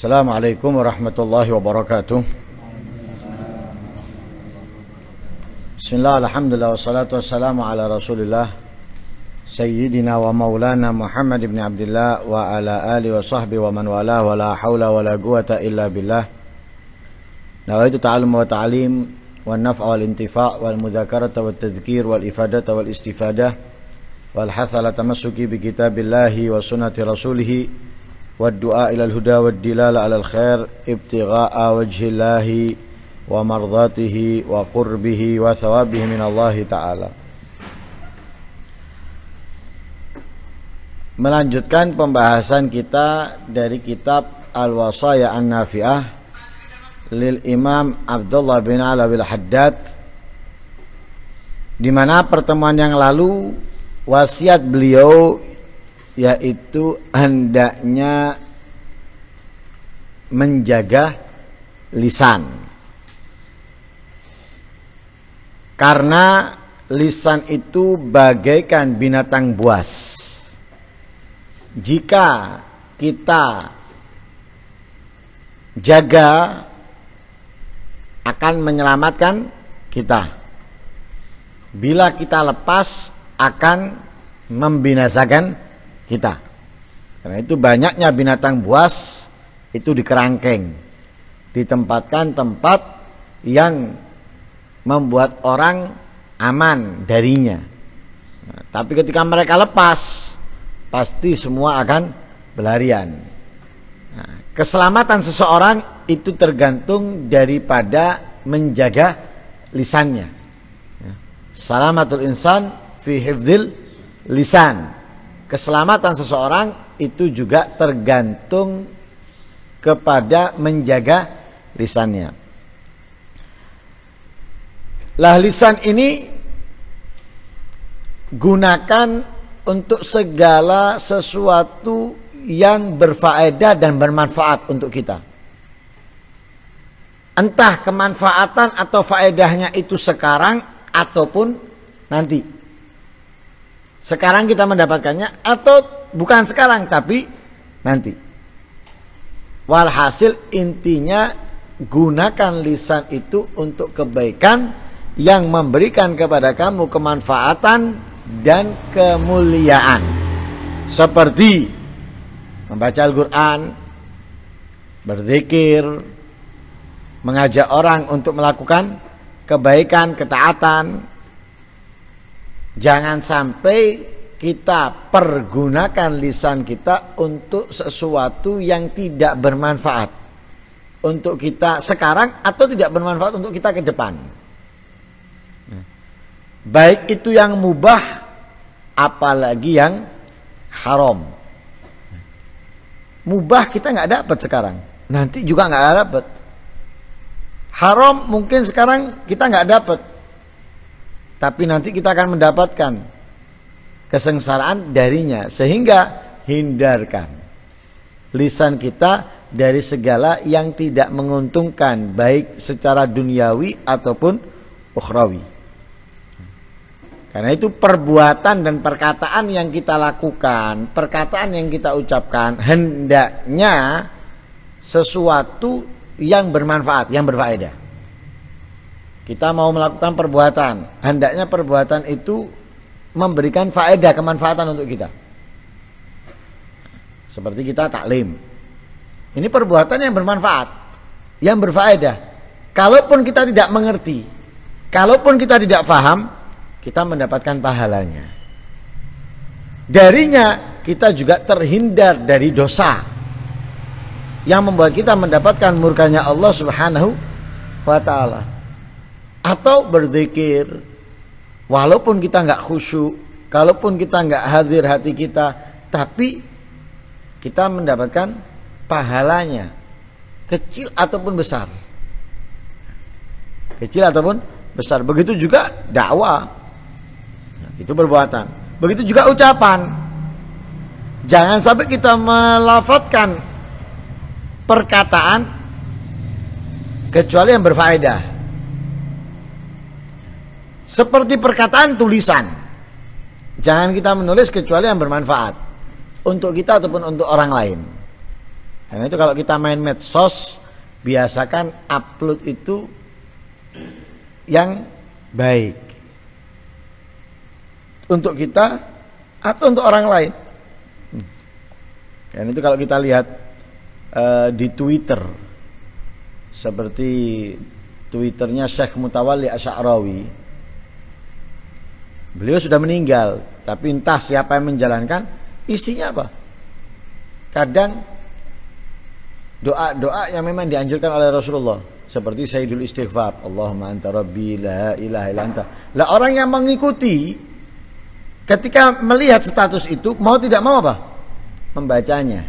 السلام عليكم ورحمة الله وبركاته بسم الله الحمد لله والصلاة والسلام على رسول الله سيدنا ومولانا محمد بن عبد الله وعلى آله وصحبه ومن والاه ولا حول ولا قوة إلا بالله نويت تعلم وتعليم والنفع والانتفاع والمذاكرة والتذكير والإفادة والاستفادة والحث على تمسك بكتاب الله وسنة رسوله والدعاء إلى الهدى والدلالة على الخير ابتغاء وجه الله ومرضاته وقربه وثوابه من الله تعالى Melanjutkan pembahasan kita dari kitab Al-Wasaya An-Nafi'ah lil Imam Abdullah bin Alawi Al-Haddad di mana pertemuan yang lalu wasiat beliau yaitu hendaknya menjaga lisan. Karena lisan itu bagaikan binatang buas. Jika kita jaga akan menyelamatkan kita. Bila kita lepas akan membinasakan kita. Karena itu banyaknya binatang buas itu di kerangkeng. Ditempatkan tempat yang membuat orang aman darinya. Nah, tapi ketika mereka lepas, pasti semua akan berlarian. Nah, keselamatan seseorang itu tergantung daripada menjaga lisannya. Ya. Salamatul insan fi hifdil lisan keselamatan seseorang itu juga tergantung kepada menjaga lisannya. Lah lisan ini gunakan untuk segala sesuatu yang berfaedah dan bermanfaat untuk kita. Entah kemanfaatan atau faedahnya itu sekarang ataupun nanti. Sekarang kita mendapatkannya atau bukan sekarang tapi nanti. Walhasil intinya gunakan lisan itu untuk kebaikan yang memberikan kepada kamu kemanfaatan dan kemuliaan. Seperti membaca Al-Qur'an, berzikir, mengajak orang untuk melakukan kebaikan, ketaatan, Jangan sampai kita pergunakan lisan kita untuk sesuatu yang tidak bermanfaat untuk kita sekarang atau tidak bermanfaat untuk kita ke depan. Baik itu yang mubah apalagi yang haram. Mubah kita nggak dapat sekarang, nanti juga nggak dapat. Haram mungkin sekarang kita nggak dapat, tapi nanti kita akan mendapatkan kesengsaraan darinya sehingga hindarkan lisan kita dari segala yang tidak menguntungkan baik secara duniawi ataupun ukhrawi. Karena itu perbuatan dan perkataan yang kita lakukan, perkataan yang kita ucapkan hendaknya sesuatu yang bermanfaat, yang berfaedah. Kita mau melakukan perbuatan, hendaknya perbuatan itu memberikan faedah kemanfaatan untuk kita. Seperti kita taklim. Ini perbuatan yang bermanfaat, yang berfaedah. Kalaupun kita tidak mengerti, kalaupun kita tidak faham, kita mendapatkan pahalanya. Darinya kita juga terhindar dari dosa yang membuat kita mendapatkan murkanya Allah Subhanahu wa taala atau berzikir walaupun kita nggak khusyuk kalaupun kita nggak hadir hati kita tapi kita mendapatkan pahalanya kecil ataupun besar kecil ataupun besar begitu juga dakwah itu perbuatan begitu juga ucapan jangan sampai kita melafatkan perkataan kecuali yang berfaedah seperti perkataan tulisan. Jangan kita menulis kecuali yang bermanfaat untuk kita ataupun untuk orang lain. Karena itu kalau kita main medsos, biasakan upload itu yang baik untuk kita atau untuk orang lain. Dan hmm. itu kalau kita lihat uh, di Twitter seperti Twitternya Syekh Mutawalli Asy'arawi Beliau sudah meninggal, tapi entah siapa yang menjalankan, isinya apa? Kadang doa-doa yang memang dianjurkan oleh Rasulullah seperti Sayyidul Istighfar, Allahumma anta rabbi la ilaha illa anta. Lah orang yang mengikuti ketika melihat status itu mau tidak mau apa? Membacanya.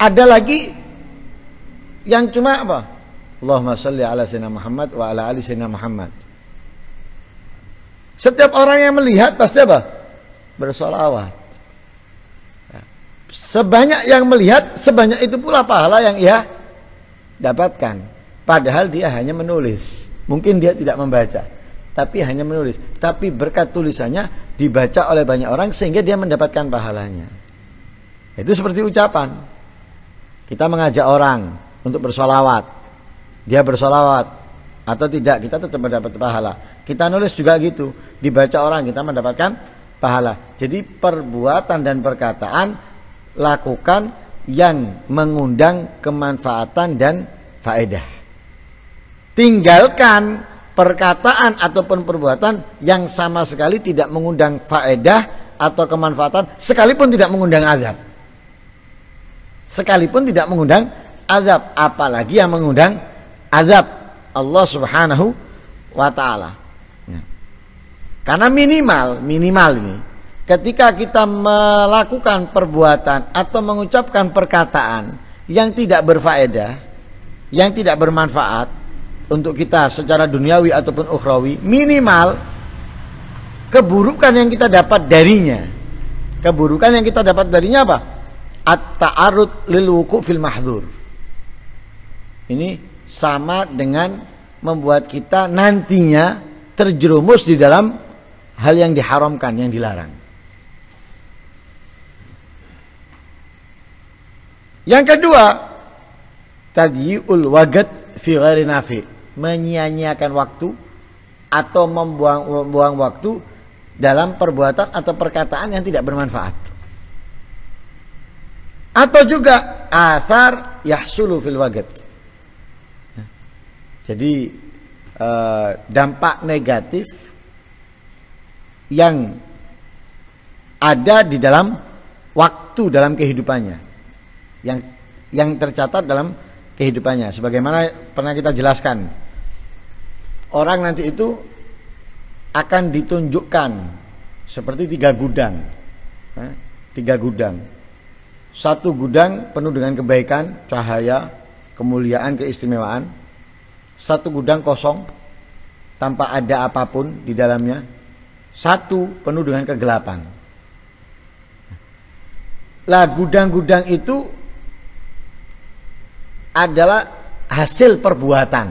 Ada lagi yang cuma apa? Allahumma salli ala sayyidina Muhammad wa ala ali sayyidina Muhammad. Setiap orang yang melihat pasti apa? Bersolawat. Ya. Sebanyak yang melihat, sebanyak itu pula pahala yang ia dapatkan. Padahal dia hanya menulis. Mungkin dia tidak membaca, tapi hanya menulis. Tapi berkat tulisannya dibaca oleh banyak orang sehingga dia mendapatkan pahalanya. Itu seperti ucapan. Kita mengajak orang untuk bersolawat. Dia bersolawat, atau tidak kita tetap mendapat pahala kita nulis juga gitu dibaca orang kita mendapatkan pahala jadi perbuatan dan perkataan lakukan yang mengundang kemanfaatan dan faedah tinggalkan perkataan ataupun perbuatan yang sama sekali tidak mengundang faedah atau kemanfaatan sekalipun tidak mengundang azab sekalipun tidak mengundang azab apalagi yang mengundang azab Allah Subhanahu wa taala. Ya. Karena minimal, minimal ini ketika kita melakukan perbuatan atau mengucapkan perkataan yang tidak berfaedah, yang tidak bermanfaat untuk kita secara duniawi ataupun ukhrawi, minimal keburukan yang kita dapat darinya. Keburukan yang kita dapat darinya apa? At-ta'arud lil wuku' fil mahdur. Ini sama dengan membuat kita nantinya terjerumus di dalam hal yang diharamkan, yang dilarang. Yang kedua, ul wagat fi ghairi nafi, menyia-nyiakan waktu atau membuang membuang waktu dalam perbuatan atau perkataan yang tidak bermanfaat. Atau juga asar yahsulu fil wagat jadi eh, dampak negatif yang ada di dalam waktu dalam kehidupannya yang yang tercatat dalam kehidupannya sebagaimana pernah kita jelaskan orang nanti itu akan ditunjukkan seperti tiga gudang eh, tiga gudang satu gudang penuh dengan kebaikan cahaya kemuliaan keistimewaan satu gudang kosong tanpa ada apapun di dalamnya, satu penuh dengan kegelapan. Lah gudang-gudang itu adalah hasil perbuatan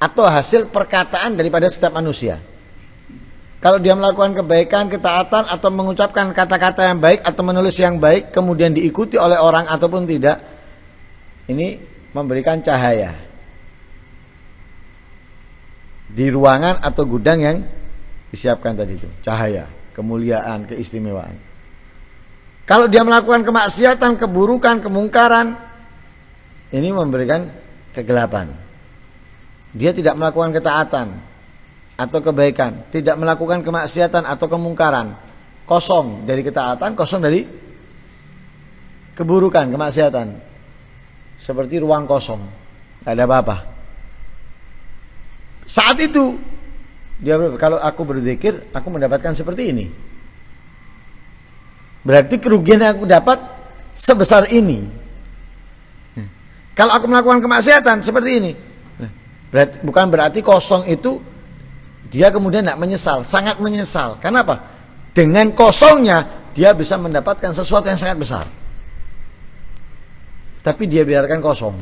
atau hasil perkataan daripada setiap manusia. Kalau dia melakukan kebaikan, ketaatan atau mengucapkan kata-kata yang baik atau menulis yang baik kemudian diikuti oleh orang ataupun tidak, ini memberikan cahaya di ruangan atau gudang yang disiapkan tadi itu cahaya kemuliaan keistimewaan kalau dia melakukan kemaksiatan keburukan kemungkaran ini memberikan kegelapan dia tidak melakukan ketaatan atau kebaikan tidak melakukan kemaksiatan atau kemungkaran kosong dari ketaatan kosong dari keburukan kemaksiatan seperti ruang kosong tidak ada apa-apa saat itu dia kalau aku berzikir aku mendapatkan seperti ini. Berarti kerugian yang aku dapat sebesar ini. Kalau aku melakukan kemaksiatan seperti ini, berarti, bukan berarti kosong itu dia kemudian tidak menyesal, sangat menyesal. kenapa Dengan kosongnya dia bisa mendapatkan sesuatu yang sangat besar. Tapi dia biarkan kosong.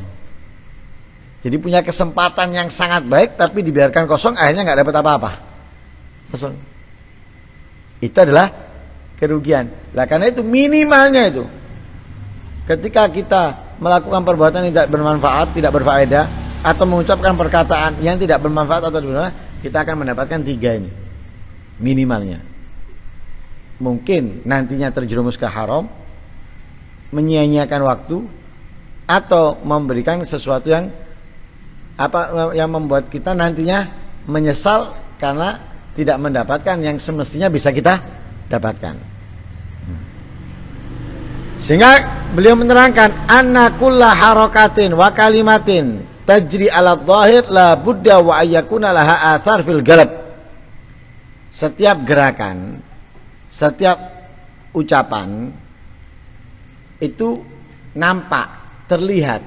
Jadi punya kesempatan yang sangat baik tapi dibiarkan kosong akhirnya nggak dapat apa-apa. Kosong. Itu adalah kerugian. Lah karena itu minimalnya itu. Ketika kita melakukan perbuatan yang tidak bermanfaat, tidak berfaedah atau mengucapkan perkataan yang tidak bermanfaat atau benar, kita akan mendapatkan tiga ini minimalnya. Mungkin nantinya terjerumus ke haram, menyia-nyiakan waktu atau memberikan sesuatu yang apa eh, yang membuat kita nantinya menyesal karena tidak mendapatkan yang semestinya bisa kita dapatkan. Hmm. Sehingga beliau menerangkan anakul harokatin wa kalimatin tajri ala dhahir la buddha wa ayyakuna laha athar fil galab. Setiap gerakan, setiap ucapan itu nampak, terlihat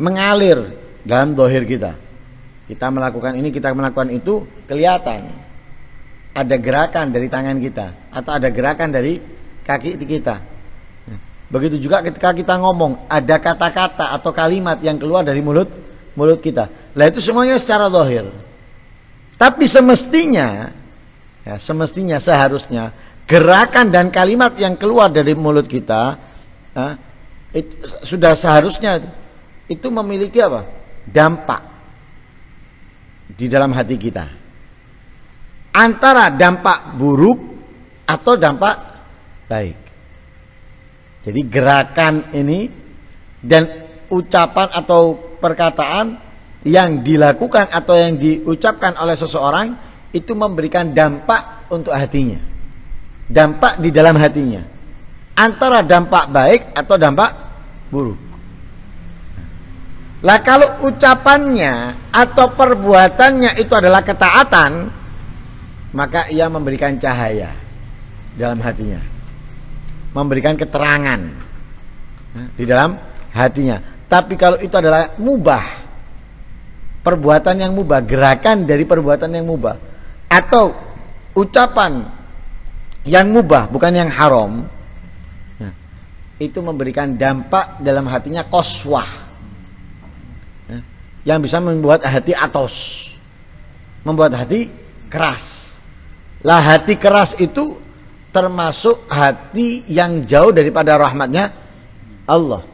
mengalir dalam dohir kita. Kita melakukan ini, kita melakukan itu, kelihatan ada gerakan dari tangan kita atau ada gerakan dari kaki kita. Begitu juga ketika kita ngomong, ada kata-kata atau kalimat yang keluar dari mulut mulut kita. Lah itu semuanya secara dohir. Tapi semestinya, ya, semestinya seharusnya gerakan dan kalimat yang keluar dari mulut kita, ya, itu sudah seharusnya itu memiliki apa? Dampak di dalam hati kita. Antara dampak buruk atau dampak baik. Jadi gerakan ini dan ucapan atau perkataan yang dilakukan atau yang diucapkan oleh seseorang itu memberikan dampak untuk hatinya. Dampak di dalam hatinya. Antara dampak baik atau dampak buruk. Lah kalau ucapannya atau perbuatannya itu adalah ketaatan, maka ia memberikan cahaya dalam hatinya. Memberikan keterangan di dalam hatinya. Tapi kalau itu adalah mubah, perbuatan yang mubah, gerakan dari perbuatan yang mubah atau ucapan yang mubah bukan yang haram, itu memberikan dampak dalam hatinya koswah yang bisa membuat hati atos membuat hati keras lah hati keras itu termasuk hati yang jauh daripada rahmatnya Allah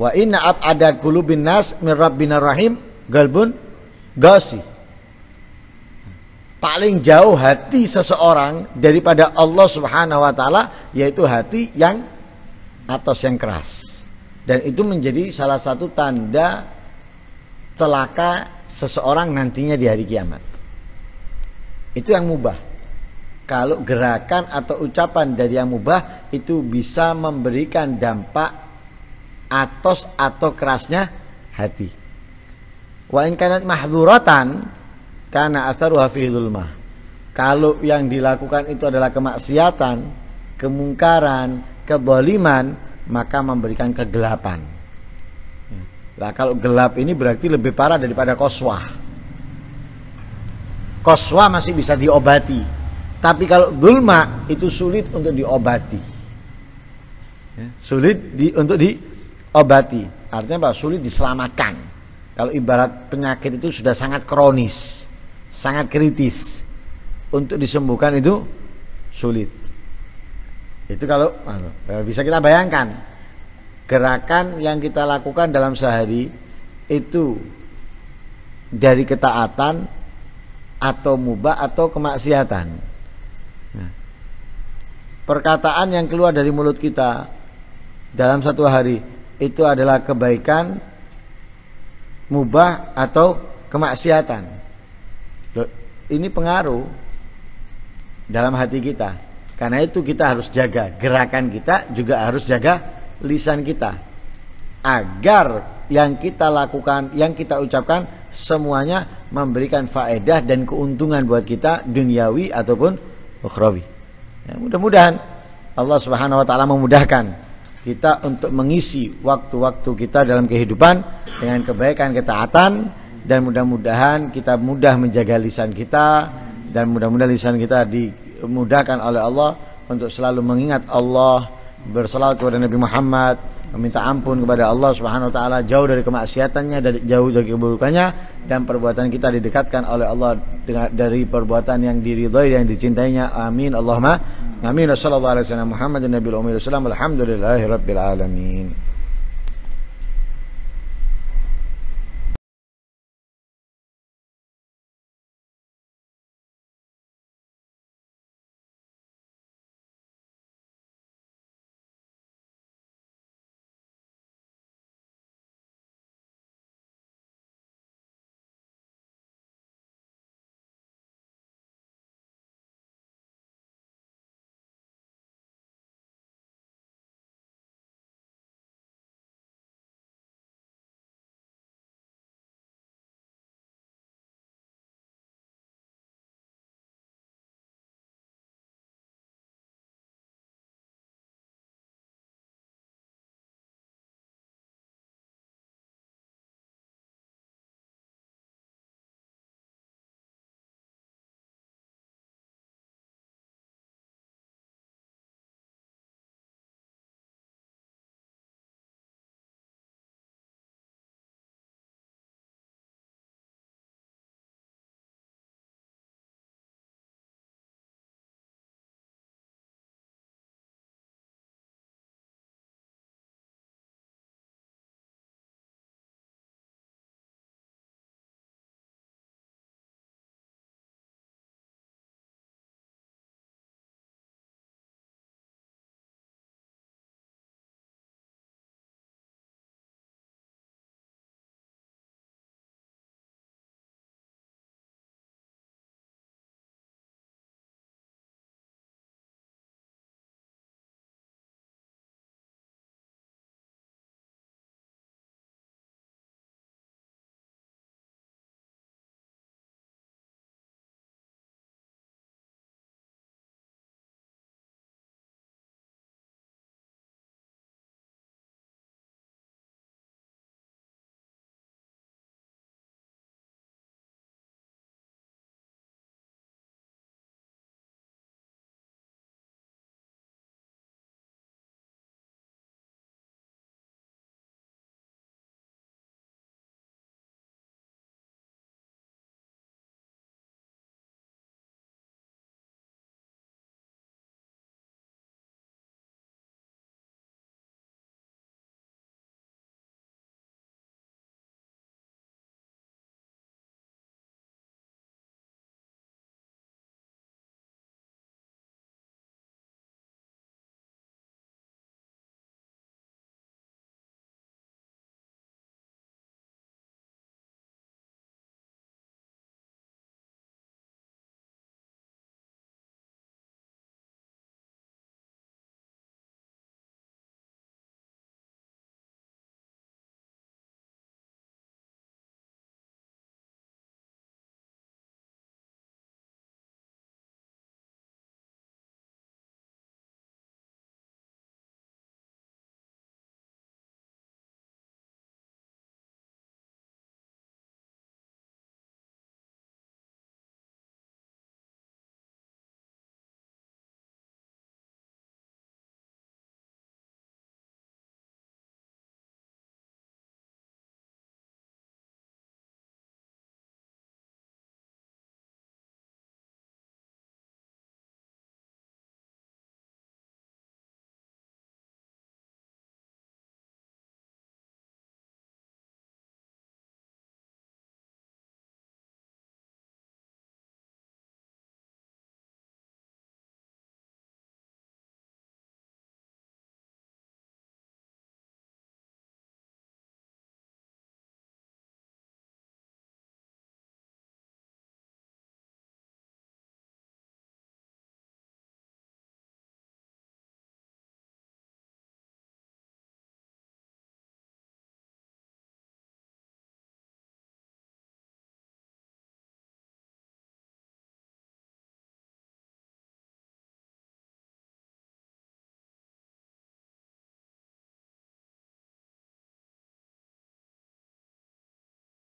wa inna ab'ada qulubin nas min rabbina rahim galbun gasi paling jauh hati seseorang daripada Allah Subhanahu wa taala yaitu hati yang atas yang keras dan itu menjadi salah satu tanda celaka seseorang nantinya di hari kiamat itu yang mubah kalau gerakan atau ucapan dari yang mubah itu bisa memberikan dampak atos atau kerasnya hati. Wa in kanat mahdzuratan kana atharuha fi dzulmah. Kalau yang dilakukan itu adalah kemaksiatan, kemungkaran, keboliman, maka memberikan kegelapan. Nah, kalau gelap ini berarti lebih parah daripada koswah. Koswah masih bisa diobati, tapi kalau gulma itu sulit untuk diobati. Sulit di, untuk diobati, artinya apa? Sulit diselamatkan. Kalau ibarat penyakit itu sudah sangat kronis, sangat kritis, untuk disembuhkan itu sulit. Itu kalau anu, eh, bisa kita bayangkan gerakan yang kita lakukan dalam sehari itu dari ketaatan atau mubah atau kemaksiatan. Nah, perkataan yang keluar dari mulut kita dalam satu hari itu adalah kebaikan mubah atau kemaksiatan. ini pengaruh dalam hati kita. Karena itu kita harus jaga gerakan kita juga harus jaga lisan kita agar yang kita lakukan, yang kita ucapkan semuanya memberikan faedah dan keuntungan buat kita duniawi ataupun ukhrawi. Ya, mudah-mudahan Allah Subhanahu wa taala memudahkan kita untuk mengisi waktu-waktu kita dalam kehidupan dengan kebaikan ketaatan dan mudah-mudahan kita mudah menjaga lisan kita dan mudah-mudahan lisan kita di dimudahkan oleh Allah untuk selalu mengingat Allah, berselawat kepada Nabi Muhammad, meminta ampun kepada Allah Subhanahu wa taala, jauh dari kemaksiatannya, dari jauh dari keburukannya dan perbuatan kita didekatkan oleh Allah dengan dari perbuatan yang diridhoi dan dicintainya. Amin. Allahumma amin. Sallallahu alaihi wasallam Muhammadin ummi wasallam. Alhamdulillahirabbil alamin.